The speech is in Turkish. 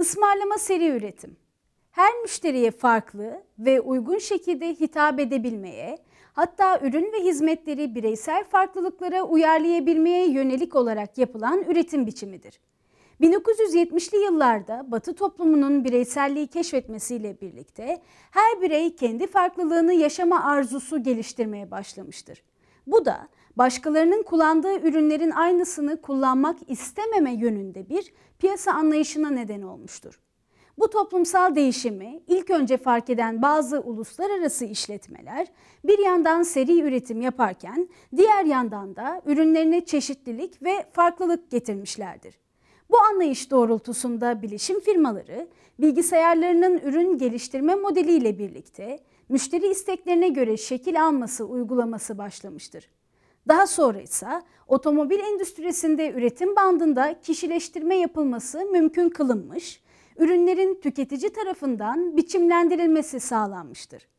Ismarlama seri üretim. Her müşteriye farklı ve uygun şekilde hitap edebilmeye, hatta ürün ve hizmetleri bireysel farklılıklara uyarlayabilmeye yönelik olarak yapılan üretim biçimidir. 1970'li yıllarda Batı toplumunun bireyselliği keşfetmesiyle birlikte her birey kendi farklılığını yaşama arzusu geliştirmeye başlamıştır. Bu da başkalarının kullandığı ürünlerin aynısını kullanmak istememe yönünde bir piyasa anlayışına neden olmuştur. Bu toplumsal değişimi ilk önce fark eden bazı uluslararası işletmeler bir yandan seri üretim yaparken diğer yandan da ürünlerine çeşitlilik ve farklılık getirmişlerdir. Bu anlayış doğrultusunda bilişim firmaları bilgisayarlarının ürün geliştirme modeliyle birlikte müşteri isteklerine göre şekil alması uygulaması başlamıştır. Daha sonra ise otomobil endüstrisinde üretim bandında kişileştirme yapılması mümkün kılınmış, ürünlerin tüketici tarafından biçimlendirilmesi sağlanmıştır.